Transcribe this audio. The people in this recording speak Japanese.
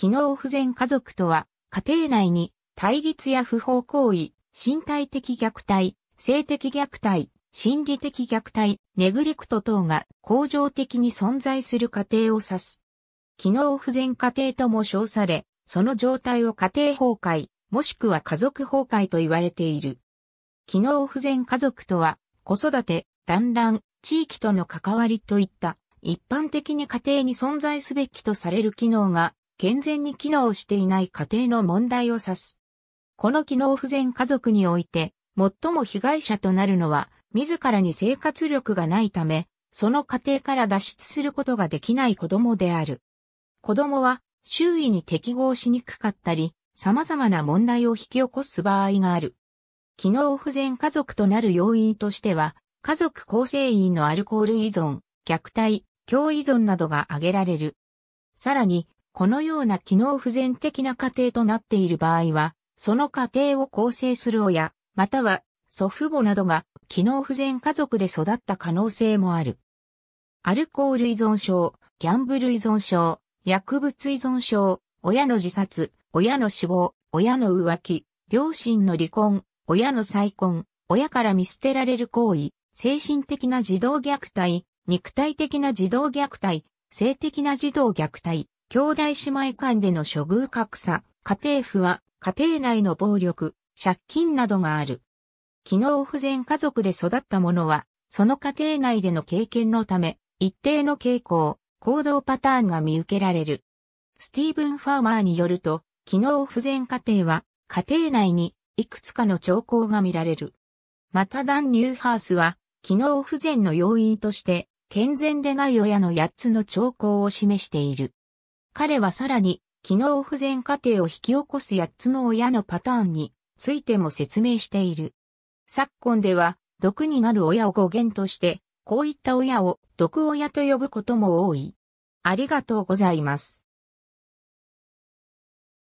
機能不全家族とは、家庭内に対立や不法行為、身体的虐待、性的虐待、心理的虐待、ネグレクト等が恒常的に存在する家庭を指す。機能不全家庭とも称され、その状態を家庭崩壊、もしくは家族崩壊と言われている。機能不全家族とは、子育て、団らん、地域との関わりといった、一般的に家庭に存在すべきとされる機能が健全に機能していない家庭の問題を指す。この機能不全家族において、最も被害者となるのは、自らに生活力がないため、その家庭から脱出することができない子供である。子供は、周囲に適合しにくかったり、様々な問題を引き起こす場合がある。機能不全家族となる要因としては、家族構成員のアルコール依存、虐待、共依存などが挙げられる。さらに、このような機能不全的な家庭となっている場合は、その家庭を構成する親、または祖父母などが機能不全家族で育った可能性もある。アルコール依存症、ギャンブル依存症、薬物依存症、親の自殺、親の死亡、親の浮気、両親の離婚、親の再婚、親から見捨てられる行為、精神的な児童虐待、肉体的な児童虐待、性的な児童虐待、兄弟姉妹間での処遇格差、家庭婦は家庭内の暴力、借金などがある。機能不全家族で育った者は、その家庭内での経験のため、一定の傾向、行動パターンが見受けられる。スティーブン・ファーマーによると、機能不全家庭は、家庭内にいくつかの兆候が見られる。またダン・ニューハースは、機能不全の要因として、健全でない親の8つの兆候を示している。彼はさらに、機能不全過程を引き起こす8つの親のパターンについても説明している。昨今では、毒になる親を語源として、こういった親を毒親と呼ぶことも多い。ありがとうございます。